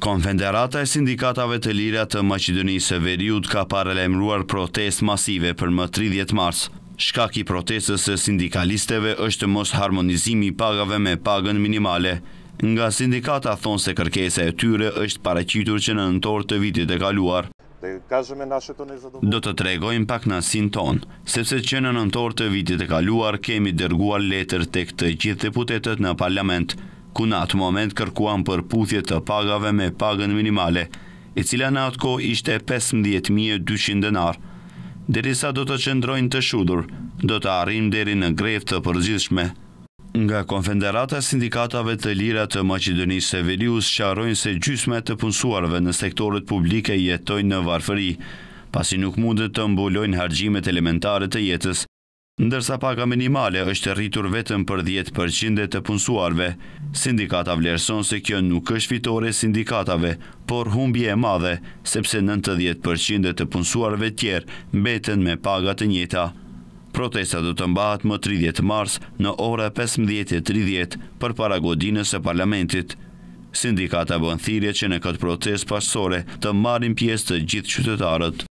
Konfederata e sindikatave të lirat të Macedonisë e Veriut ka parelemruar protest masive për më 30 mars. Shkaki protestës e sindikalisteve është mos harmonizimi pagave me pagën minimale. Nga sindikata thonë se kërkesa e tyre është pareqytur që në nëntor të vitit e kaluar. Do të tregojmë pak në sin ton, sepse që në nëntor të vitit e kaluar kemi dërguar letër të këtë gjithë deputetet në parlament, ku në atë moment kërkuan për puthje të pagave me pagën minimale, e cila në atë ko ishte 15.200 denar. Derisa do të qëndrojnë të shudur, do të arrim deri në grev të përgjithshme. Nga Konfederata Sindikatave të Lira të Macedonisë e Veliusë sharojnë se gjysme të punësuarve në sektorët publike jetojnë në varfëri, pasi nuk mundet të mbulojnë hargjimet elementare të jetës, ndërsa paga minimale është rritur vetëm për 10% të punësuarve. Sindikata vlerëson se kjo nuk është fitore sindikatave, por humbje e madhe, sepse 90% të punësuarve tjerë mbeten me paga të njëta. Protesta do të mbahet më 30 mars në ore 15.30 për paragodinës godinës e parlamentit. Sindikata bënë thirje që në këtë protest pasore të marim pjesë të gjithë qytetarët.